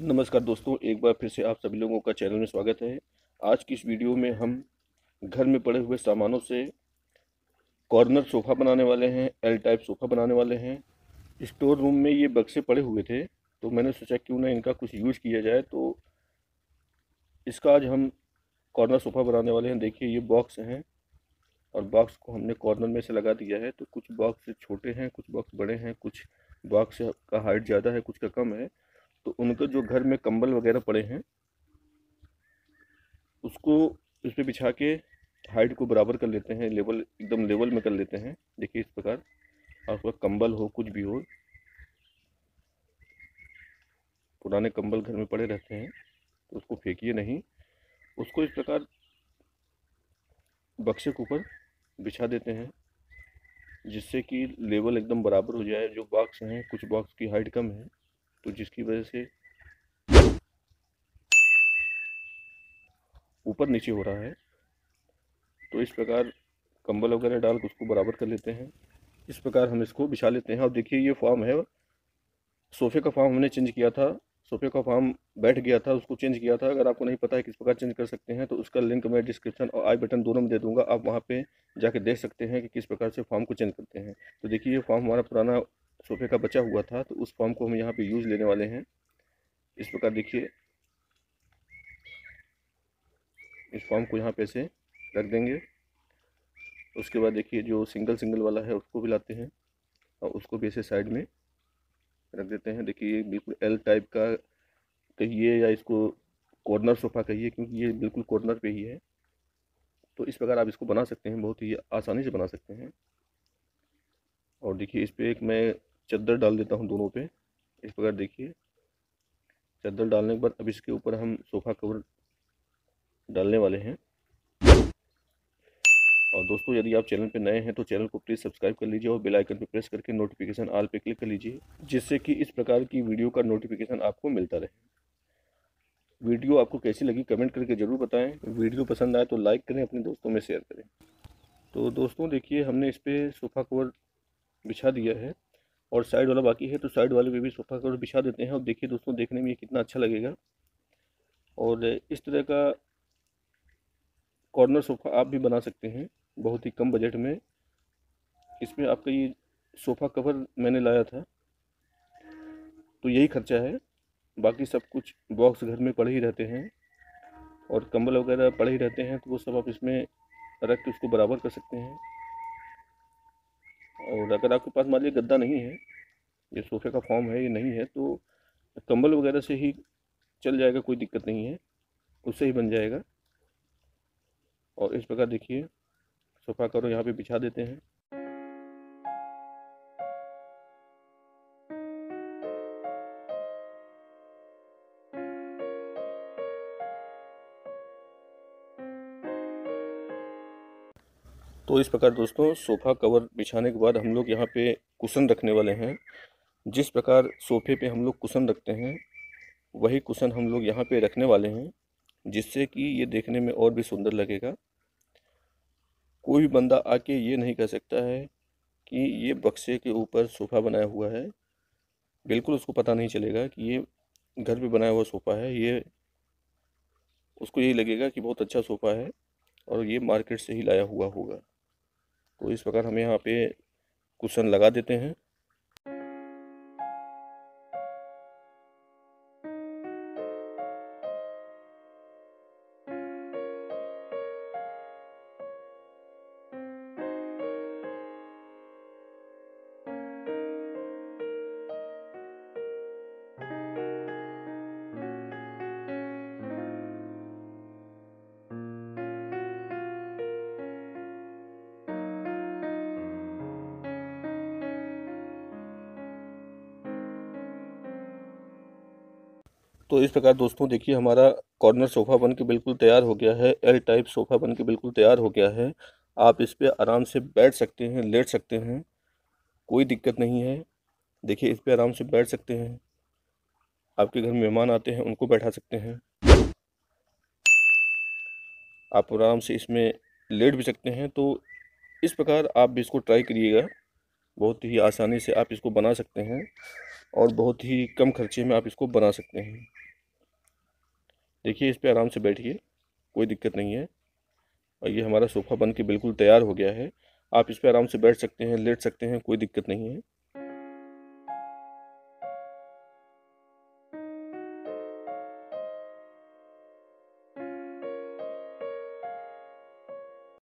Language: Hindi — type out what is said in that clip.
नमस्कार दोस्तों एक बार फिर से आप सभी लोगों का चैनल में स्वागत है आज की इस वीडियो में हम घर में पड़े हुए सामानों से कॉर्नर सोफ़ा बनाने वाले हैं एल टाइप सोफ़ा बनाने वाले हैं स्टोर रूम में ये बक्से पड़े हुए थे तो मैंने सोचा क्यों ना इनका कुछ यूज किया जाए तो इसका आज हम कॉर्नर सोफ़ा बनाने वाले हैं देखिए ये बॉक्स हैं और बॉक्स को हमने कॉर्नर में से लगा दिया है तो कुछ बॉक्स छोटे हैं कुछ बॉक्स बड़े हैं कुछ बॉक्स का हाइट ज़्यादा है कुछ का कम है तो उनके जो घर में कंबल वगैरह पड़े हैं उसको इस पर बिछा के हाइट को बराबर कर लेते हैं लेवल एकदम लेवल में कर लेते हैं देखिए इस प्रकार और कंबल हो कुछ भी हो पुराने कंबल घर में पड़े रहते हैं तो उसको फेंकिए नहीं उसको इस प्रकार बक्से के ऊपर बिछा देते हैं जिससे कि लेवल एकदम बराबर हो जाए जो बॉक्स हैं कुछ बॉक्स की हाइट कम है तो जिसकी वजह से ऊपर नीचे हो रहा है तो इस प्रकार कंबल वगैरह डाल के उसको बराबर कर लेते हैं इस प्रकार हम इसको बिछा लेते हैं और देखिए ये फॉर्म है सोफ़े का फॉर्म हमने चेंज किया था सोफ़े का फॉर्म बैठ गया था उसको चेंज किया था अगर आपको नहीं पता है किस प्रकार चेंज कर सकते हैं तो उसका लिंक मैं डिस्क्रिप्शन और आई बटन दोनों में दे दूंगा आप वहाँ पे जाके देख सकते हैं कि किस प्रकार से फॉर्म को चेंज करते हैं तो देखिए ये फॉर्म हमारा पुराना सोफे का बचा हुआ था तो उस फॉर्म को हम यहाँ पे यूज़ लेने वाले हैं इस प्रकार देखिए इस फॉर्म को यहाँ पे ऐसे रख देंगे उसके बाद देखिए जो सिंगल सिंगल वाला है उसको भी लाते हैं और उसको भी ऐसे साइड में रख देते हैं देखिए बिल्कुल एल टाइप का कहिए या इसको कॉर्नर सोफ़ा कहिए क्योंकि ये बिल्कुल कॉर्नर पे ही है तो इस प्रकार आप इसको बना सकते हैं बहुत ही आसानी से बना सकते हैं और देखिए इस पर एक मैं चद्दर डाल देता हूँ दोनों पे इस प्रकार देखिए चद्दर डालने के बाद अब इसके ऊपर हम सोफ़ा कवर डालने वाले हैं और दोस्तों यदि आप चैनल पर नए हैं तो चैनल को प्लीज़ सब्सक्राइब कर लीजिए और बेल आइकन पर प्रेस करके नोटिफिकेशन आल पे क्लिक कर लीजिए जिससे कि इस प्रकार की वीडियो का नोटिफिकेशन आपको मिलता रहे वीडियो आपको कैसी लगी कमेंट करके ज़रूर बताएं वीडियो पसंद आए तो लाइक करें अपने दोस्तों में शेयर करें तो दोस्तों देखिए हमने इस पर सोफ़ा कवर बिछा दिया है और साइड वाला बाकी है तो साइड वाले पे भी सोफा कवर बिछा देते हैं और देखिए दोस्तों देखने में ये कितना अच्छा लगेगा और इस तरह का कॉर्नर सोफ़ा आप भी बना सकते हैं बहुत ही कम बजट में इसमें आपका ये सोफ़ा कवर मैंने लाया था तो यही खर्चा है बाकी सब कुछ बॉक्स घर में पड़े ही रहते हैं और कंबल वगैरह पड़े ही रहते हैं तो वो सब आप इसमें रख के उसको बराबर कर सकते हैं और अगर आपके पास मान लीजिए गद्दा नहीं है ये सोफे का फॉर्म है ये नहीं है तो कंबल वगैरह से ही चल जाएगा कोई दिक्कत नहीं है उससे ही बन जाएगा और इस प्रकार देखिए सोफा करो यहाँ पे बिछा देते हैं तो इस प्रकार दोस्तों सोफ़ा कवर बिछाने के बाद हम लोग यहाँ पे कुशन रखने वाले हैं जिस प्रकार सोफ़े पे हम लोग कुशन रखते हैं वही कुशन हम लोग यहाँ पे रखने वाले हैं जिससे कि ये देखने में और भी सुंदर लगेगा कोई भी बंदा आके ये नहीं कह सकता है कि ये बक्से के ऊपर सोफ़ा बनाया हुआ है बिल्कुल उसको पता नहीं चलेगा कि ये घर पर बनाया हुआ सोफ़ा है ये उसको यही लगेगा कि बहुत अच्छा सोफ़ा है और ये मार्केट से ही लाया हुआ होगा तो इस प्रकार हम यहाँ पे कुशन लगा देते हैं तो इस प्रकार दोस्तों देखिए हमारा कॉर्नर सोफ़ा बन के बिल्कुल तैयार हो गया है एल टाइप सोफ़ा बन के बिल्कुल तैयार हो गया है आप इस पर आराम से बैठ सकते हैं लेट सकते हैं कोई दिक्कत नहीं है देखिए इस पर आराम से बैठ सकते हैं आपके घर मेहमान आते हैं उनको बैठा सकते हैं आप आराम से इसमें लेट भी सकते हैं तो इस प्रकार आप भी इसको ट्राई करिएगा बहुत ही आसानी से आप इसको बना सकते हैं और बहुत ही कम खर्चे में आप इसको बना सकते हैं देखिए इस पर आराम से बैठिए कोई दिक्कत नहीं है और ये हमारा सोफ़ा बन के बिल्कुल तैयार हो गया है आप इस पर आराम से बैठ सकते हैं लेट सकते हैं कोई दिक्कत नहीं है